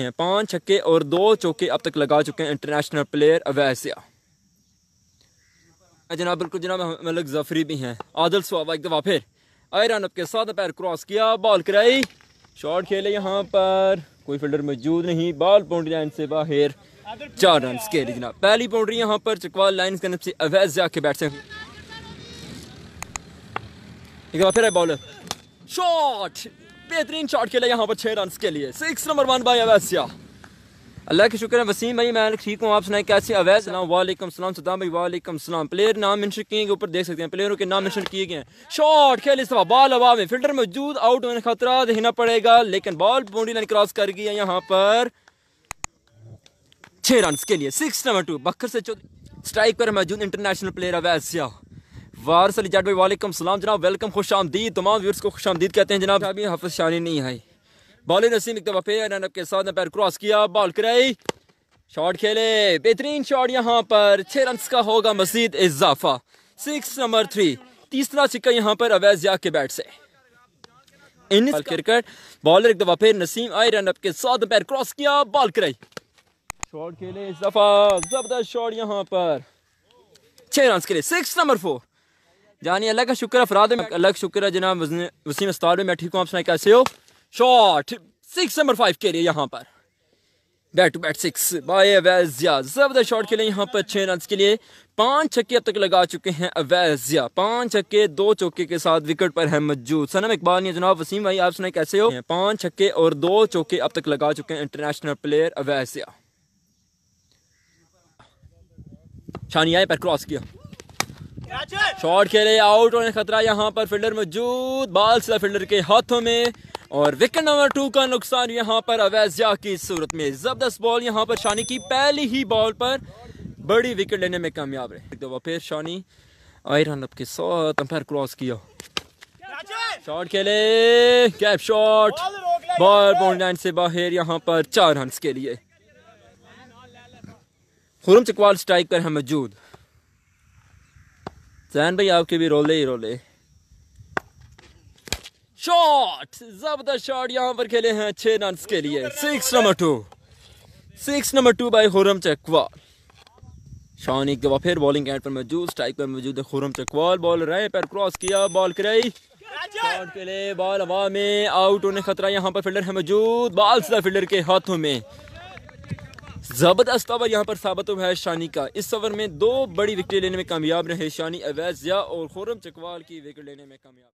हैं पांच छक्के और दो चौके अब तक लगा चुके हैं इंटरनेशनल प्लेयर अवैसिया हाँ जनाब बिल्कुल जनाब मलिक जफरी भी हैं आदल स्वाबा एक दफ़ा फिर आयरन अप के साथ पैर क्रॉस किया बॉल कराई शॉट खेले यहाँ पर कोई फील्डर मौजूद नहीं बॉल बाउंड्री लाइन से बाहर चार रन के लिए जनाब पहली बाउंड्री यहाँ पर चकवाल लाइन के से अवैज के बैठ से एक बार फिर है बॉलर शॉट बेहतरीन शॉट खेला यहाँ पर छह रन के लिए सिक्स नंबर वन बाई अवैसिया अल्लाह के शुक्र है वसीम भाई मैं ठीक हूँ आप सुनाए कैसे अवैस वालेकुम सलाम सदाम भाई वालेकुम सलाम प्लेयर नाम मेंशन किए गए ऊपर देख सकते हैं प्लेयरों के नाम मेंशन किए गए हैं शॉट खेल इस बॉल हवा में फिल्टर मौजूद आउट होने खतरा देना पड़ेगा लेकिन बॉल बाउंड्री लाइन क्रॉस कर गई है यहाँ पर छह रन के लिए सिक्स नंबर टू बखर से स्ट्राइक पर मौजूद इंटरनेशनल प्लेयर अवैसिया वारस अली जाट भाई वालेकुम सलाम जनाब वेलकम खुश आमदीद तमाम व्यूर्स को खुश आमदीद कहते हैं जनाब अभी हफ शानी नहीं आई बॉलिंग नसीम इकतबा फेयर रनअप के साथ ने पैर क्रॉस किया बॉल कराई शॉट खेले बेहतरीन शॉट यहाँ पर छः रन का होगा मजीद इजाफा सिक्स नंबर थ्री तीसरा सिक्का यहाँ पर अवैध या के बैट से इन क्रिकेट बॉलर एक दफा फिर नसीम आई रन के साथ पैर क्रॉस किया बॉल कराई शॉट खेले इस दफा जबरदस्त शॉट यहाँ पर छह रन के लिए सिक्स नंबर फोर जानी अल्लाह का शुक्र अफराद में अल्लाह शुक्र है जनाब वसीम अस्तार में मैं ठीक हूँ आप सुना कैसे हो शॉट सिक्स नंबर फाइव के लिए यहाँ पर bat two bat six by अवैजिया जबरदस्त शॉट खेले यहाँ पर छः रन के लिए पांच छक्के अब तक लगा चुके हैं अवैजिया पांच छक्के दो चौके के साथ विकेट पर है मौजूद सनम इकबाल ने जनाब वसीम भाई आप सुना कैसे हो पांच छक्के और दो चौके अब तक लगा चुके हैं इंटरनेशनल प्लेयर अवैजिया छानिया पर क्रॉस किया शॉट खेले आउट होने खतरा यहाँ पर फील्डर मौजूद बाल सिला फील्डर के हाथों में और विकेट नंबर टू का नुकसान यहाँ पर अवैज्या की सूरत में जबरदस्त बॉल यहाँ पर शानी की पहली ही बॉल पर बड़ी विकेट लेने में कामयाब रहे एक दफा फिर शानी आई रन के साथ अंपायर क्रॉस किया शॉट खेले कैप शॉट बॉल बाउंड से बाहर यहाँ पर चार रन के लिए खुरम चकवाल स्ट्राइक पर है मौजूद जैन भाई आपके भी रोले ही रोले शॉट जबरदस्त शॉट यहाँ पर खेले हैं छह रन के लिए six number two six number two by होरम चकवा शॉन एक दफा फिर बॉलिंग एंड पर मौजूद स्ट्राइक पर मौजूद खुरम चकवाल बॉल रहे पर क्रॉस किया बॉल कराई शॉट के लिए बॉल हवा में आउट होने खतरा यहाँ पर फील्डर है मौजूद बाल सीधा फील्डर के हाथों में जबरदस्त ओवर यहाँ पर साबित हुआ है शानी का इस सवर में दो बड़ी विकेट लेने में कामयाब रहे शानी या और खुरम चकवाल की विकेट लेने में कामयाब